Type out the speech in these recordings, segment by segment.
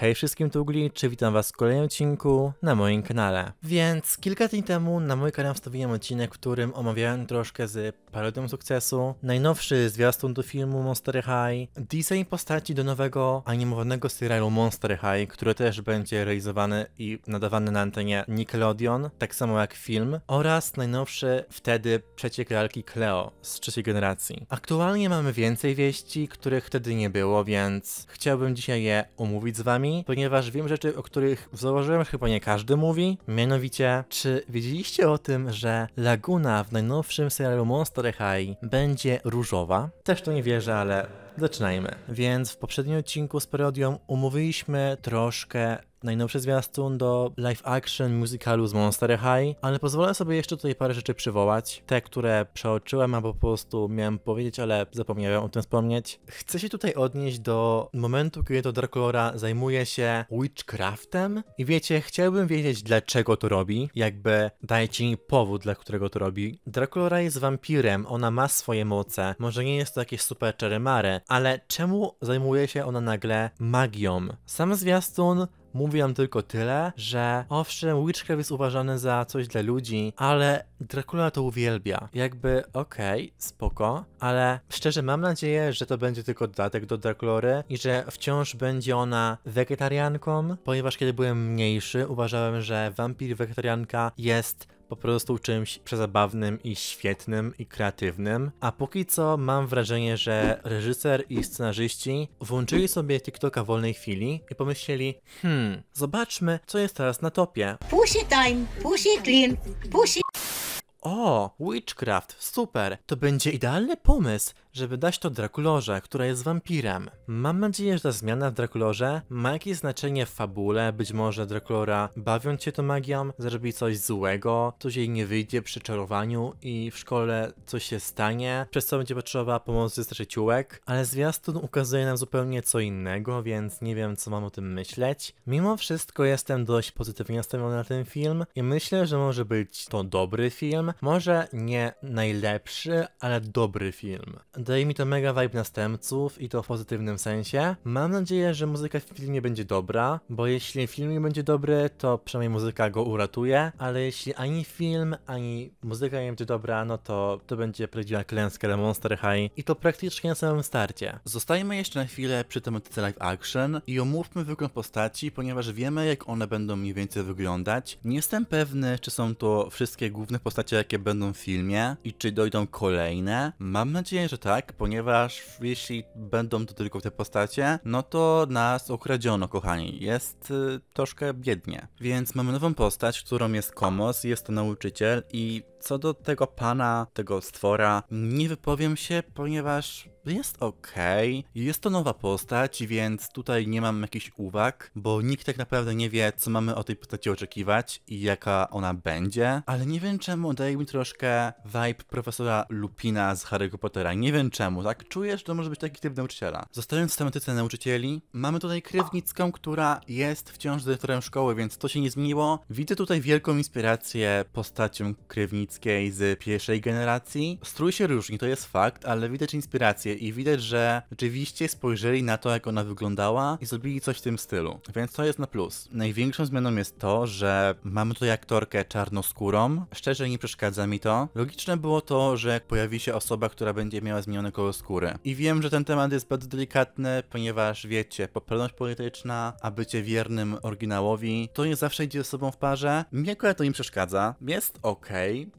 Hej wszystkim, Tugli, czy witam was w kolejnym odcinku na moim kanale. Więc kilka dni temu na mój kanał wstawiłem odcinek, w którym omawiałem troszkę z parodią sukcesu, najnowszy zwiastun do filmu Monster High, design postaci do nowego animowanego serialu Monster High, który też będzie realizowany i nadawany na antenie Nickelodeon, tak samo jak film, oraz najnowszy wtedy przeciek lalki Cleo z trzeciej generacji. Aktualnie mamy więcej wieści, których wtedy nie było, więc chciałbym dzisiaj je omówić z wami, ponieważ wiem rzeczy, o których zauważyłem, że chyba nie każdy mówi. Mianowicie, czy wiedzieliście o tym, że Laguna w najnowszym serialu Monster High będzie różowa? Też to nie wierzę, ale zaczynajmy. Więc w poprzednim odcinku z parodią umówiliśmy troszkę najnowszy zwiastun do live action musicalu z Monster High, ale pozwolę sobie jeszcze tutaj parę rzeczy przywołać. Te, które przeoczyłem, a po prostu miałem powiedzieć, ale zapomniałem o tym wspomnieć. Chcę się tutaj odnieść do momentu, kiedy to Dracula zajmuje się witchcraftem i wiecie, chciałbym wiedzieć dlaczego to robi, jakby dajcie mi powód, dla którego to robi. Dracula jest wampirem, ona ma swoje moce, może nie jest to jakieś super mare, ale czemu zajmuje się ona nagle magią? Sam zwiastun Mówiłam tylko tyle, że owszem, Witchcraft jest uważany za coś dla ludzi, ale Dracula to uwielbia. Jakby okej, okay, spoko, ale szczerze mam nadzieję, że to będzie tylko dodatek do Draculory i że wciąż będzie ona wegetarianką, ponieważ kiedy byłem mniejszy, uważałem, że wampir wegetarianka jest po prostu czymś przezabawnym i świetnym i kreatywnym, a póki co mam wrażenie, że reżyser i scenarzyści włączyli sobie TikToka wolnej chwili i pomyśleli, hmm, zobaczmy, co jest teraz na topie. Pussy time, pussy clean, pussy... O, witchcraft, super. To będzie idealny pomysł, żeby dać to Drakulorze, która jest wampirem. Mam nadzieję, że ta zmiana w Drakulorze ma jakieś znaczenie w fabule, być może Drakulora bawiąc się tą magią zrobi coś złego, coś jej nie wyjdzie przy czarowaniu i w szkole coś się stanie, przez co będzie potrzebowała pomocy strzeciółek, ale zwiastun ukazuje nam zupełnie co innego, więc nie wiem co mam o tym myśleć. Mimo wszystko jestem dość pozytywnie nastawiony na ten film i myślę, że może być to dobry film, może nie najlepszy, ale dobry film. Daje mi to mega vibe następców i to w pozytywnym sensie. Mam nadzieję, że muzyka w filmie będzie dobra, bo jeśli film nie będzie dobry, to przynajmniej muzyka go uratuje, ale jeśli ani film, ani muzyka nie będzie dobra, no to to będzie prawdziwa klęska dla Monster High i to praktycznie na samym starcie. Zostajmy jeszcze na chwilę przy tematyce live action i omówmy wygląd postaci, ponieważ wiemy jak one będą mniej więcej wyglądać. Nie jestem pewny, czy są to wszystkie główne postacie jakie będą w filmie i czy dojdą kolejne? Mam nadzieję, że tak, ponieważ jeśli będą to tylko te postacie, no to nas ukradziono, kochani. Jest y, troszkę biednie. Więc mamy nową postać, którą jest Komos, jest to nauczyciel i co do tego pana, tego stwora, nie wypowiem się, ponieważ jest ok. Jest to nowa postać, więc tutaj nie mam jakichś uwag, bo nikt tak naprawdę nie wie, co mamy o tej postaci oczekiwać i jaka ona będzie. Ale nie wiem czemu daje mi troszkę vibe profesora Lupina z Harry'ego Pottera. Nie wiem czemu, tak? czujesz, że to może być taki typ nauczyciela. Zostając w tematyce nauczycieli, mamy tutaj krewnicką, która jest wciąż dyrektorem szkoły, więc to się nie zmieniło. Widzę tutaj wielką inspirację postacią Krywnicy katolickiej z pierwszej generacji. Strój się różni, to jest fakt, ale widać inspirację i widać, że rzeczywiście spojrzeli na to, jak ona wyglądała i zrobili coś w tym stylu. Więc to jest na plus. Największą zmianą jest to, że mamy tutaj aktorkę czarnoskórą. Szczerze nie przeszkadza mi to. Logiczne było to, że pojawi się osoba, która będzie miała zmienione koło skóry. I wiem, że ten temat jest bardzo delikatny, ponieważ wiecie, poprawność polityczna, a bycie wiernym oryginałowi, to nie zawsze idzie ze sobą w parze. Mnie to im przeszkadza. Jest ok,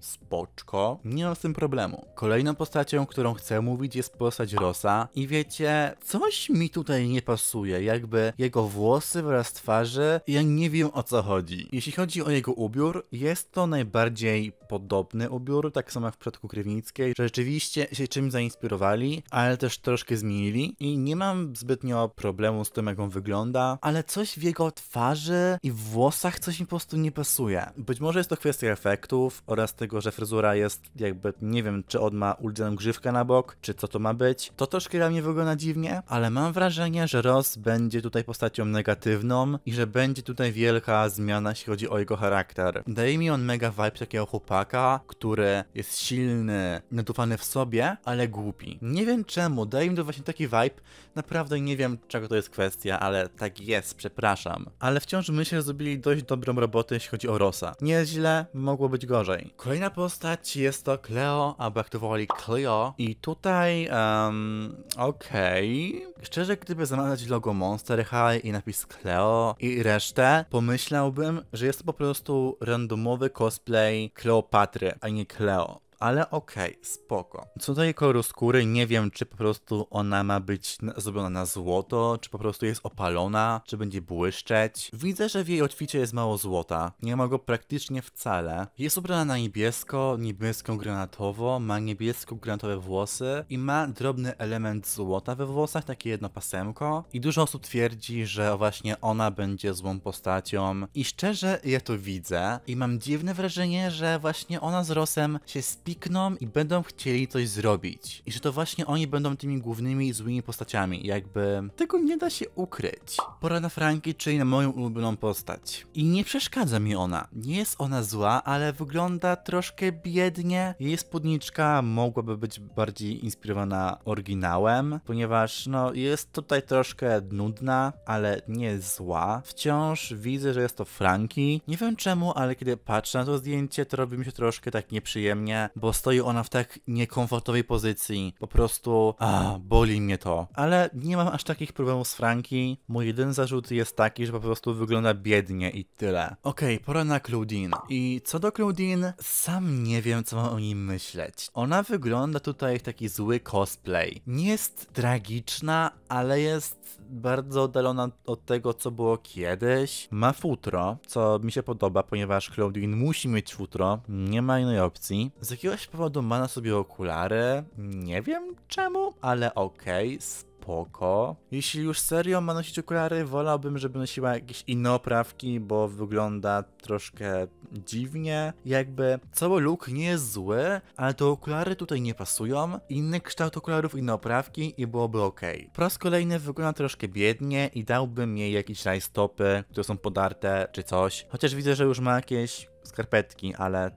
spoczko. Nie mam z tym problemu. Kolejną postacią, którą chcę mówić jest postać Rosa i wiecie, coś mi tutaj nie pasuje, jakby jego włosy wraz twarzy, ja nie wiem o co chodzi. Jeśli chodzi o jego ubiór, jest to najbardziej podobny ubiór, tak samo jak w przypadku Krywnickiej, że rzeczywiście się czymś zainspirowali, ale też troszkę zmienili i nie mam zbytnio problemu z tym, jak on wygląda, ale coś w jego twarzy i włosach coś mi po prostu nie pasuje. Być może jest to kwestia efektów oraz tego, tego, że fryzura jest jakby, nie wiem, czy on ma uludzoną grzywkę na bok, czy co to ma być. To troszkę dla mnie wygląda dziwnie, ale mam wrażenie, że Ross będzie tutaj postacią negatywną i że będzie tutaj wielka zmiana, jeśli chodzi o jego charakter. Daje mi on mega vibe takiego chłopaka, który jest silny, nadufany w sobie, ale głupi. Nie wiem czemu, daje mi to właśnie taki vibe, naprawdę nie wiem czego to jest kwestia, ale tak jest, przepraszam. Ale wciąż myślę, że zrobili dość dobrą robotę, jeśli chodzi o Rosa. Nie źle, mogło być gorzej. Kolejny Kolejna postać jest to Cleo, aby aktywowali Cleo i tutaj, um, okej. Okay. Szczerze, gdyby zamawiać logo Monster High i napis Cleo i resztę, pomyślałbym, że jest to po prostu randomowy cosplay Kleopatry, a nie Cleo ale okej, okay, spoko. Co do jej koloru skóry, nie wiem, czy po prostu ona ma być zrobiona na złoto, czy po prostu jest opalona, czy będzie błyszczeć. Widzę, że w jej odficie jest mało złota, nie ma go praktycznie wcale. Jest ubrana na niebiesko, niebieską granatowo ma niebiesko-granatowe włosy i ma drobny element złota we włosach, takie jedno pasemko. I dużo osób twierdzi, że właśnie ona będzie złą postacią. I szczerze, ja to widzę i mam dziwne wrażenie, że właśnie ona z Rosem się spi pikną i będą chcieli coś zrobić. I że to właśnie oni będą tymi głównymi i złymi postaciami. Jakby tego nie da się ukryć. Pora na Franki, czyli na moją ulubioną postać. I nie przeszkadza mi ona. Nie jest ona zła, ale wygląda troszkę biednie. Jej spódniczka mogłaby być bardziej inspirowana oryginałem, ponieważ no jest tutaj troszkę nudna, ale nie zła. Wciąż widzę, że jest to Franki. Nie wiem czemu, ale kiedy patrzę na to zdjęcie, to robi mi się troszkę tak nieprzyjemnie, bo stoi ona w tak niekomfortowej pozycji. Po prostu, a, boli mnie to. Ale nie mam aż takich problemów z Franki. Mój jeden zarzut jest taki, że po prostu wygląda biednie i tyle. Okej, okay, pora na Claudine. I co do Claudine, sam nie wiem, co mam o nim myśleć. Ona wygląda tutaj jak taki zły cosplay. Nie jest tragiczna, ale jest bardzo oddalona od tego, co było kiedyś. Ma futro, co mi się podoba, ponieważ Claudine musi mieć futro, nie ma innej opcji. Z jakiego jakiegoś powodu ma na sobie okulary. Nie wiem czemu, ale okej, okay, spoko. Jeśli już serio ma nosić okulary, wolałbym, żeby nosiła jakieś inne oprawki, bo wygląda troszkę dziwnie. Jakby cały look nie jest zły, ale te okulary tutaj nie pasują. Inny kształt okularów, inne oprawki i byłoby ok. Po raz kolejny wygląda troszkę biednie i dałbym jej jakieś rajstopy, które są podarte czy coś. Chociaż widzę, że już ma jakieś skarpetki, ale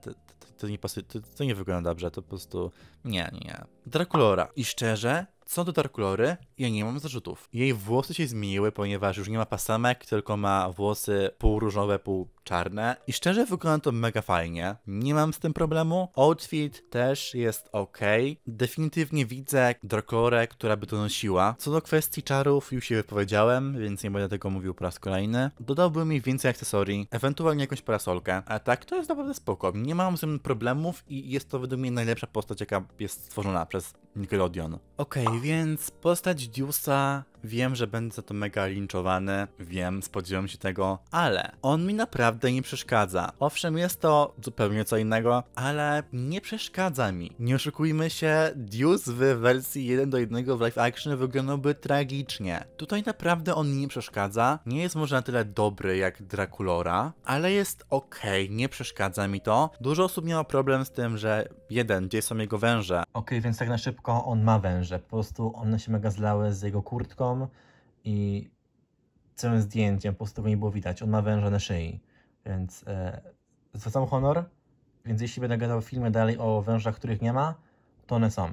to nie pasuje, to, to, nie wygląda dobrze, to po prostu nie, nie, nie. Drakulora. I szczerze, co do Darkulory, ja nie mam zarzutów. Jej włosy się zmieniły, ponieważ już nie ma pasamek, tylko ma włosy półróżowe, pół czarne i szczerze wygląda to mega fajnie. Nie mam z tym problemu. Outfit też jest ok. Definitywnie widzę drokorę, która by to nosiła. Co do kwestii czarów już się wypowiedziałem, więc nie będę tego mówił po raz kolejny. Dodałbym mi więcej akcesorii, ewentualnie jakąś parasolkę. A tak, to jest naprawdę spoko. Nie mam z tym problemów i jest to według mnie najlepsza postać, jaka jest stworzona przez Nickelodeon. Ok, więc postać Deuce'a Wiem, że będę za to mega linczowany, wiem, spodziewam się tego, ale on mi naprawdę nie przeszkadza. Owszem, jest to zupełnie co innego, ale nie przeszkadza mi. Nie oszukujmy się, Deuce w wersji 1 do 1 w live action wyglądałby tragicznie. Tutaj naprawdę on mi nie przeszkadza, nie jest może na tyle dobry jak Draculora, ale jest ok, nie przeszkadza mi to. Dużo osób miało problem z tym, że jeden, gdzie są jego węże. Okej, okay, więc tak na szybko on ma węże, po prostu one się mega zlały z jego kurtką, i całym zdjęciem po prostu mi było widać. On ma węża na szyi, więc e, zwracam honor, więc jeśli będę gadał filmy dalej o wężach, których nie ma, to one są.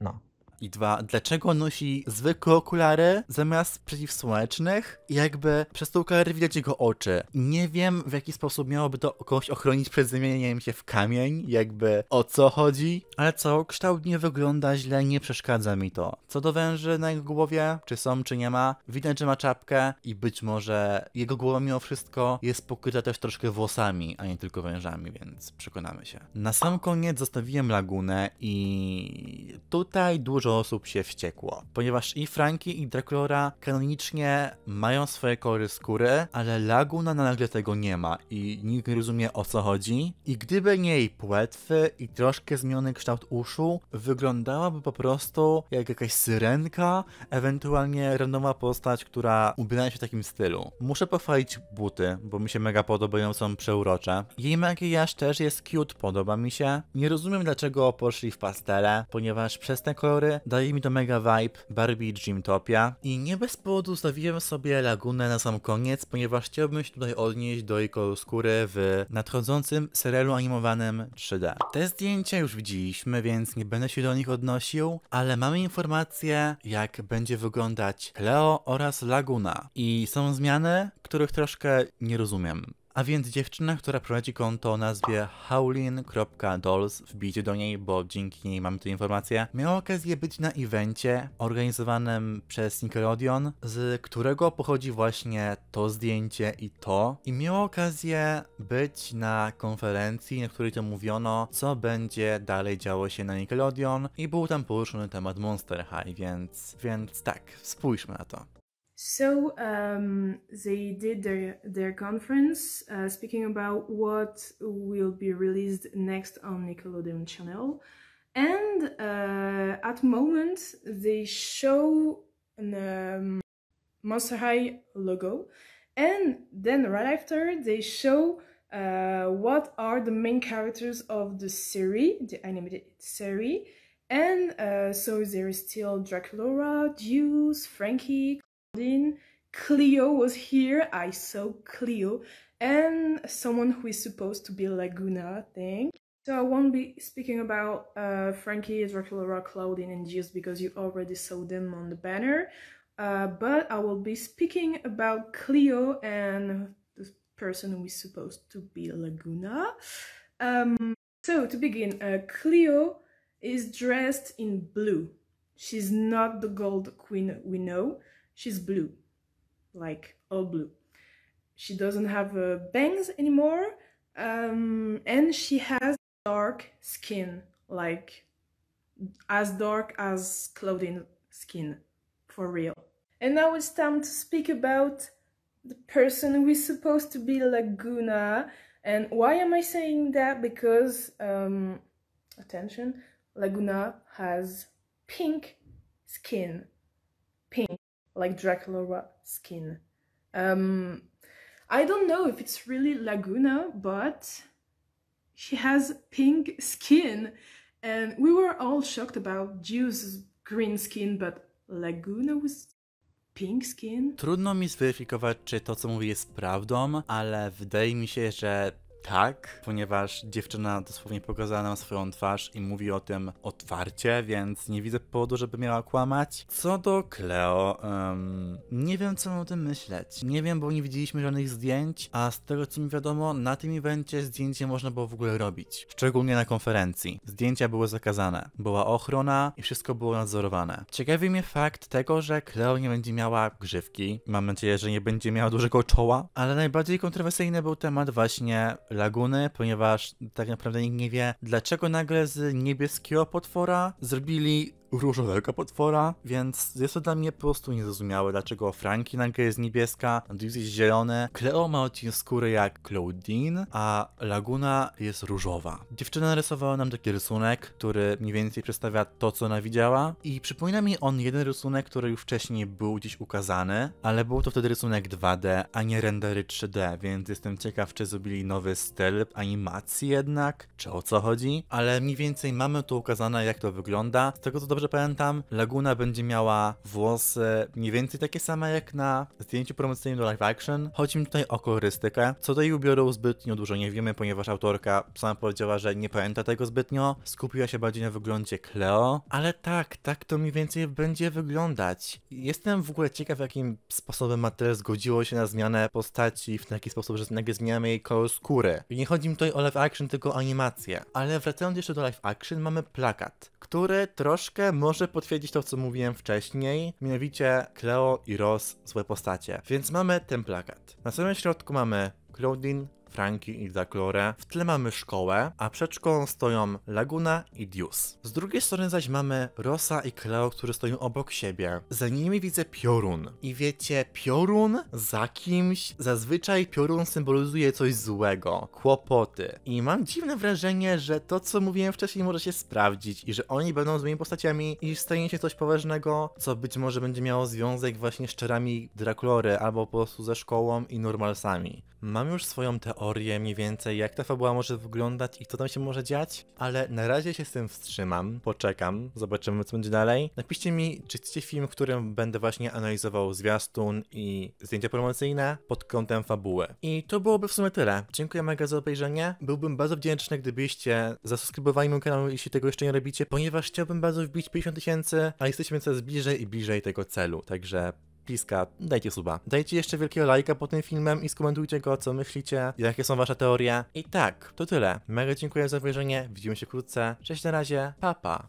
No. I dwa, dlaczego nosi zwykłe okulary zamiast przeciwsłonecznych? Jakby przez te okulary widać jego oczy. Nie wiem, w jaki sposób miałoby to kogoś ochronić przed zmienieniem się w kamień, jakby o co chodzi. Ale co, kształt nie wygląda źle, nie przeszkadza mi to. Co do węży na jego głowie, czy są, czy nie ma, widać, że ma czapkę i być może jego głowa mimo wszystko jest pokryta też troszkę włosami, a nie tylko wężami, więc przekonamy się. Na sam koniec zostawiłem lagunę i tutaj dużo osób się wściekło. Ponieważ i Franki, i Draculora kanonicznie mają swoje kolory skóry, ale Laguna nagle tego nie ma i nikt nie rozumie o co chodzi. I gdyby nie jej płetwy i troszkę zmieniony kształt uszu, wyglądałaby po prostu jak jakaś syrenka, ewentualnie randomowa postać, która ubiera się w takim stylu. Muszę pochwalić buty, bo mi się mega podobają, są przeurocze. Jej makijaż też jest cute, podoba mi się. Nie rozumiem dlaczego poszli w pastele, ponieważ przez te kolory daje mi to mega vibe Barbie Dreamtopia i nie bez powodu zostawiłem sobie Lagunę na sam koniec, ponieważ chciałbym się tutaj odnieść do jej koloru skóry w nadchodzącym serialu animowanym 3D. Te zdjęcia już widzieliśmy, więc nie będę się do nich odnosił, ale mamy informację jak będzie wyglądać Cleo oraz Laguna i są zmiany, których troszkę nie rozumiem. A więc dziewczyna, która prowadzi konto o nazwie howlin.dolls, wbijcie do niej, bo dzięki niej mamy tę informację. miała okazję być na evencie organizowanym przez Nickelodeon, z którego pochodzi właśnie to zdjęcie i to. I miała okazję być na konferencji, na której to mówiono, co będzie dalej działo się na Nickelodeon i był tam poruszony temat Monster High, więc, więc tak, spójrzmy na to. So um, they did their, their conference uh, speaking about what will be released next on Nickelodeon channel. And uh, at moment they show an um, Monster High logo and then right after they show uh, what are the main characters of the series, the animated series. And uh, so there is still Draculaura, Deuce, Frankie, Claudine, Cleo was here, I saw Cleo, and someone who is supposed to be Laguna, I think. So I won't be speaking about uh, Frankie, Dracula, Claudine and Zeus because you already saw them on the banner, uh, but I will be speaking about Cleo and the person who is supposed to be Laguna. Um, so to begin, uh, Cleo is dressed in blue. She's not the gold queen we know, she's blue, like all blue. She doesn't have uh, bangs anymore, um, and she has dark skin, like as dark as clothing skin, for real. And now it's time to speak about the person who is supposed to be Laguna. And why am I saying that? Because, um, attention, Laguna has pink skin. Pink like Draculaura skin. Um, I don't know if it's really Laguna, but she has pink skin. And we were all shocked about Jew's green skin, but Laguna was pink skin? Trudno mi zweryfikować, czy to co mówię jest prawdą, ale wydaje mi się, że tak, ponieważ dziewczyna dosłownie pokazała nam swoją twarz i mówi o tym otwarcie, więc nie widzę powodu, żeby miała kłamać. Co do Cleo, um, nie wiem co mam o tym myśleć. Nie wiem, bo nie widzieliśmy żadnych zdjęć, a z tego co mi wiadomo, na tym evencie zdjęcie można było w ogóle robić. Szczególnie na konferencji. Zdjęcia były zakazane. Była ochrona i wszystko było nadzorowane. Ciekawi mnie fakt tego, że Cleo nie będzie miała grzywki. Mam nadzieję, że nie będzie miała dużego czoła, ale najbardziej kontrowersyjny był temat właśnie laguny, ponieważ tak naprawdę nikt nie wie, dlaczego nagle z niebieskiego potwora zrobili różodelka potwora, więc jest to dla mnie po prostu niezrozumiałe, dlaczego Franki nagle jest niebieska, Andrews jest zielony, Cleo ma odcień skóry jak Claudine, a Laguna jest różowa. Dziewczyna narysowała nam taki rysunek, który mniej więcej przedstawia to, co ona widziała i przypomina mi on jeden rysunek, który już wcześniej był gdzieś ukazany, ale był to wtedy rysunek 2D, a nie rendery 3D, więc jestem ciekaw, czy zrobili nowy styl animacji jednak, czy o co chodzi, ale mniej więcej mamy tu ukazane, jak to wygląda. Z tego co dobrze dobrze pamiętam, Laguna będzie miała włosy mniej więcej takie same jak na zdjęciu promocyjnym do live action. Chodzi mi tutaj o kolorystykę. Co do jej ubioru zbytnio dużo nie wiemy, ponieważ autorka sama powiedziała, że nie pamięta tego zbytnio. Skupiła się bardziej na wyglądzie Cleo, ale tak, tak to mniej więcej będzie wyglądać. Jestem w ogóle ciekaw, jakim sposobem Mattel zgodziło się na zmianę postaci w taki sposób, że nagle zmieniamy jej kolor skóry. I nie chodzi mi tutaj o live action, tylko o animację. Ale wracając jeszcze do live action, mamy plakat które troszkę może potwierdzić to, co mówiłem wcześniej, mianowicie Cleo i Ross złe postacie. Więc mamy ten plakat. Na samym środku mamy Claudine, Franki i Daklore. W tle mamy szkołę, a przed szkołą stoją Laguna i Deuce. Z drugiej strony zaś mamy Rosa i Cleo, które stoją obok siebie. Za nimi widzę piorun. I wiecie, piorun za kimś, zazwyczaj piorun symbolizuje coś złego, kłopoty. I mam dziwne wrażenie, że to co mówiłem wcześniej może się sprawdzić i że oni będą złymi postaciami i stanie się coś poważnego, co być może będzie miało związek właśnie z czarami Draclory albo po prostu ze szkołą i normalsami. Mam już swoją teorię mniej więcej, jak ta fabuła może wyglądać i co tam się może dziać, ale na razie się z tym wstrzymam, poczekam, zobaczymy co będzie dalej. Napiszcie mi, czy chcecie film, w którym będę właśnie analizował zwiastun i zdjęcia promocyjne pod kątem fabuły. I to byłoby w sumie tyle. Dziękuję mega za obejrzenie. Byłbym bardzo wdzięczny, gdybyście zasubskrybowali mój kanał, jeśli tego jeszcze nie robicie, ponieważ chciałbym bardzo wbić 50 tysięcy, a jesteśmy coraz bliżej i bliżej tego celu, także Piska, dajcie suba. Dajcie jeszcze wielkiego lajka pod tym filmem i skomentujcie go, co myślicie, jakie są wasze teorie. I tak, to tyle. Mega dziękuję za obejrzenie, widzimy się wkrótce. Cześć na razie, papa. Pa.